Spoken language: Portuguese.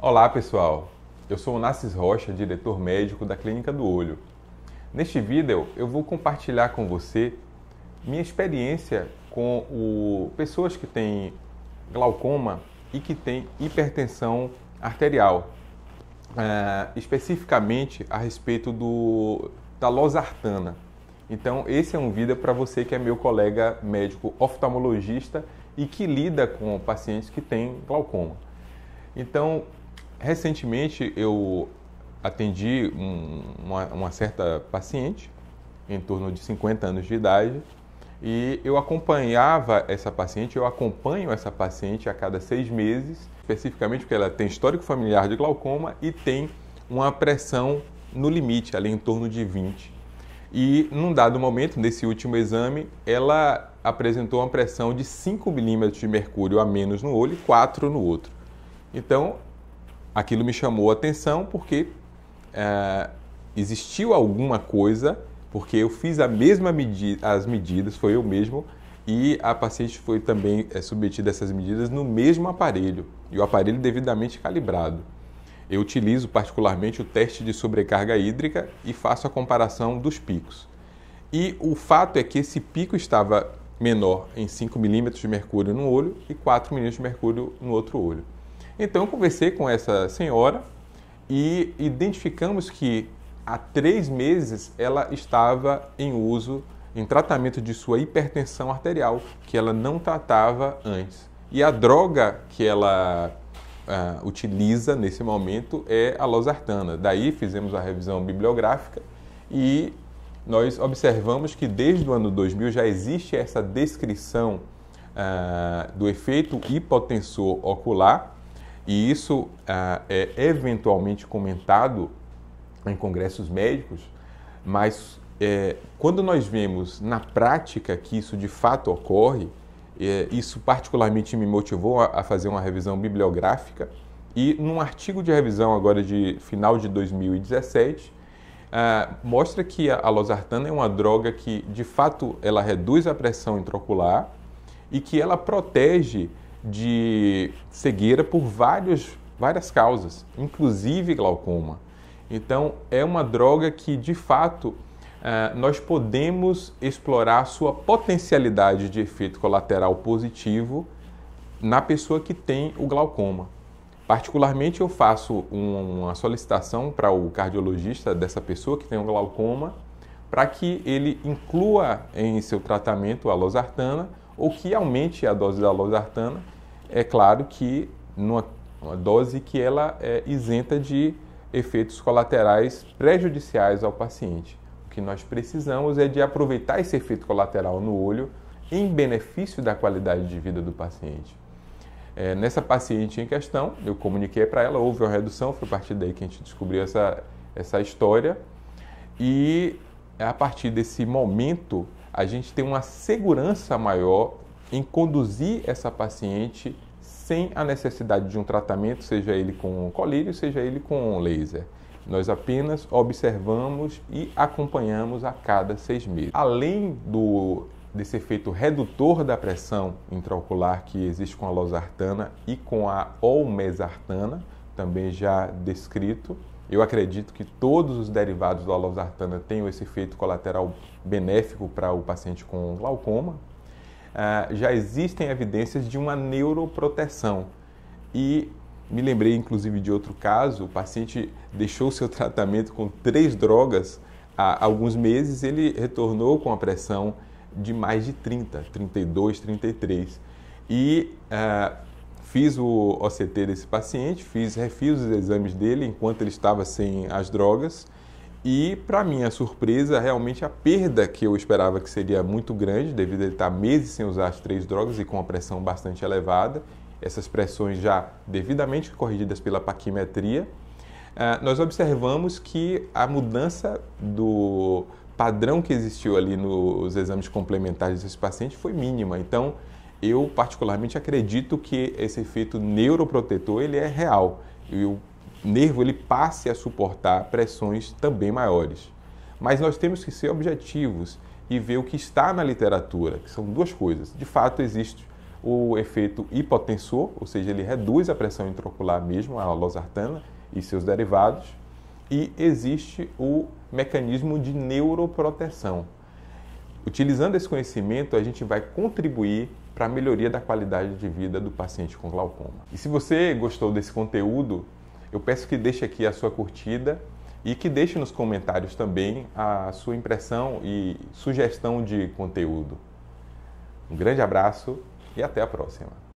Olá pessoal, eu sou o Nassis Rocha, diretor médico da Clínica do Olho. Neste vídeo eu vou compartilhar com você minha experiência com o, pessoas que têm glaucoma e que têm hipertensão arterial, eh, especificamente a respeito do, da losartana. Então esse é um vídeo para você que é meu colega médico oftalmologista e que lida com pacientes que têm glaucoma. Então, Recentemente eu atendi um, uma, uma certa paciente, em torno de 50 anos de idade, e eu acompanhava essa paciente, eu acompanho essa paciente a cada seis meses, especificamente porque ela tem histórico familiar de glaucoma e tem uma pressão no limite, ali em torno de 20. E num dado momento, nesse último exame, ela apresentou uma pressão de 5 milímetros de mercúrio a menos no olho e 4 no outro. Então, aquilo me chamou a atenção porque é, existiu alguma coisa, porque eu fiz a mesma medida, as medidas, foi eu mesmo, e a paciente foi também é, submetida a essas medidas no mesmo aparelho, e o aparelho devidamente calibrado. Eu utilizo particularmente o teste de sobrecarga hídrica e faço a comparação dos picos. E o fato é que esse pico estava menor em 5 milímetros de mercúrio no olho e 4 milímetros de mercúrio no outro olho. Então eu conversei com essa senhora e identificamos que há três meses ela estava em uso, em tratamento de sua hipertensão arterial, que ela não tratava antes. E a droga que ela uh, utiliza nesse momento é a losartana. Daí fizemos a revisão bibliográfica e nós observamos que desde o ano 2000 já existe essa descrição uh, do efeito hipotensor ocular e isso ah, é eventualmente comentado em congressos médicos, mas é, quando nós vemos na prática que isso de fato ocorre, é, isso particularmente me motivou a, a fazer uma revisão bibliográfica e num artigo de revisão agora de final de 2017, ah, mostra que a, a losartana é uma droga que, de fato, ela reduz a pressão intraocular e que ela protege de cegueira por vários, várias causas, inclusive glaucoma. Então, é uma droga que, de fato, eh, nós podemos explorar sua potencialidade de efeito colateral positivo na pessoa que tem o glaucoma. Particularmente, eu faço uma solicitação para o cardiologista dessa pessoa que tem o glaucoma para que ele inclua em seu tratamento a losartana ou que aumente a dose da losartana, é claro que numa uma dose que ela é isenta de efeitos colaterais prejudiciais ao paciente. O que nós precisamos é de aproveitar esse efeito colateral no olho em benefício da qualidade de vida do paciente. É, nessa paciente em questão, eu comuniquei para ela, houve uma redução, foi a partir daí que a gente descobriu essa, essa história. E a partir desse momento, a gente tem uma segurança maior em conduzir essa paciente sem a necessidade de um tratamento, seja ele com colírio, seja ele com laser. Nós apenas observamos e acompanhamos a cada seis meses. Além do, desse efeito redutor da pressão intraocular que existe com a losartana e com a olmesartana, também já descrito, eu acredito que todos os derivados do alosartana tenham esse efeito colateral benéfico para o paciente com glaucoma. Ah, já existem evidências de uma neuroproteção. E me lembrei inclusive de outro caso: o paciente deixou seu tratamento com três drogas há alguns meses, ele retornou com a pressão de mais de 30, 32, 33. E Fiz o OCT desse paciente, fiz, refiz os exames dele enquanto ele estava sem as drogas. E, para minha surpresa, realmente a perda que eu esperava que seria muito grande, devido a ele estar meses sem usar as três drogas e com a pressão bastante elevada, essas pressões já devidamente corrigidas pela paquimetria, eh, nós observamos que a mudança do padrão que existiu ali nos exames complementares desse paciente foi mínima. Então, eu particularmente acredito que esse efeito neuroprotetor ele é real e o nervo ele passe a suportar pressões também maiores. Mas nós temos que ser objetivos e ver o que está na literatura, que são duas coisas. De fato, existe o efeito hipotensor, ou seja, ele reduz a pressão intraocular mesmo, a losartana e seus derivados, e existe o mecanismo de neuroproteção. Utilizando esse conhecimento, a gente vai contribuir para a melhoria da qualidade de vida do paciente com glaucoma. E se você gostou desse conteúdo, eu peço que deixe aqui a sua curtida e que deixe nos comentários também a sua impressão e sugestão de conteúdo. Um grande abraço e até a próxima!